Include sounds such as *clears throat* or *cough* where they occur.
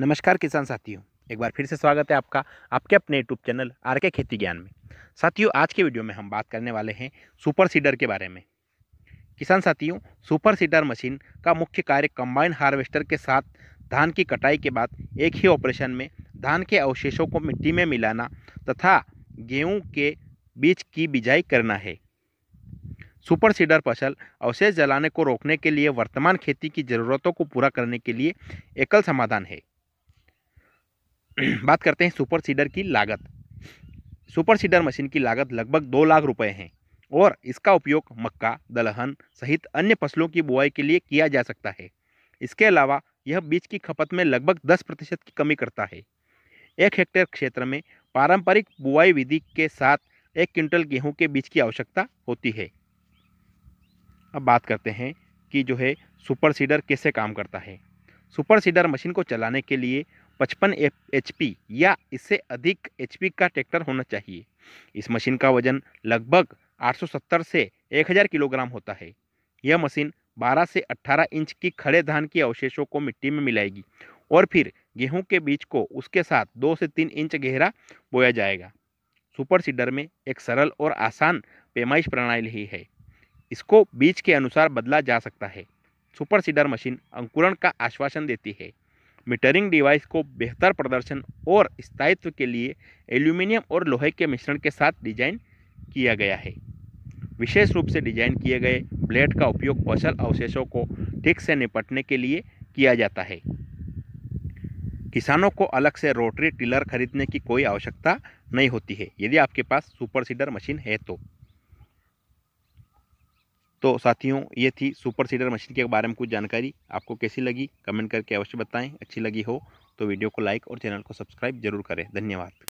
नमस्कार किसान साथियों एक बार फिर से स्वागत है आपका आपके अपने यूट्यूब चैनल आर के खेती ज्ञान में साथियों आज के वीडियो में हम बात करने वाले हैं सुपर सीडर के बारे में किसान साथियों सुपर सीडर मशीन का मुख्य कार्य कंबाइन हार्वेस्टर के साथ धान की कटाई के बाद एक ही ऑपरेशन में धान के अवशेषों को मिट्टी में मिलाना तथा गेहूँ के बीज की बिजाई करना है सुपर सीडर फसल अवशेष जलाने को रोकने के लिए वर्तमान खेती की ज़रूरतों को पूरा करने के लिए एकल समाधान है *clears throat* बात करते हैं सुपर सीडर की लागत सुपर सीडर मशीन की लागत लगभग दो लाख रुपए है और इसका उपयोग मक्का दलहन सहित अन्य फसलों की बुआई के लिए किया जा सकता है इसके अलावा यह बीज की खपत में लगभग दस प्रतिशत की कमी करता है एक हेक्टेयर क्षेत्र में पारंपरिक बुआई विधि के साथ एक क्विंटल गेहूं के बीज की आवश्यकता होती है अब बात करते हैं कि जो है सुपर सीडर कैसे काम करता है सुपर सीडर मशीन को चलाने के लिए पचपन पी या इससे अधिक पी का ट्रैक्टर होना चाहिए इस मशीन का वजन लगभग 870 से 1000 किलोग्राम होता है यह मशीन 12 से 18 इंच की खड़े धान के अवशेषों को मिट्टी में मिलाएगी और फिर गेहूं के बीज को उसके साथ दो से तीन इंच गहरा बोया जाएगा सुपर सीडर में एक सरल और आसान पैमाइश प्रणाली ही है इसको बीज के अनुसार बदला जा सकता है सुपर सीडर मशीन अंकुरण का आश्वासन देती है मीटरिंग डिवाइस को बेहतर प्रदर्शन और स्थायित्व के लिए एल्यूमिनियम और लोहे के मिश्रण के साथ डिजाइन किया गया है विशेष रूप से डिजाइन किए गए ब्लेड का उपयोग फसल अवशेषों को ठीक से निपटने के लिए किया जाता है किसानों को अलग से रोटरी टिलर खरीदने की कोई आवश्यकता नहीं होती है यदि आपके पास सुपर सीडर मशीन है तो तो साथियों ये थी सुपर सीडर मशीन के बारे में कुछ जानकारी आपको कैसी लगी कमेंट करके अवश्य बताएं अच्छी लगी हो तो वीडियो को लाइक और चैनल को सब्सक्राइब जरूर करें धन्यवाद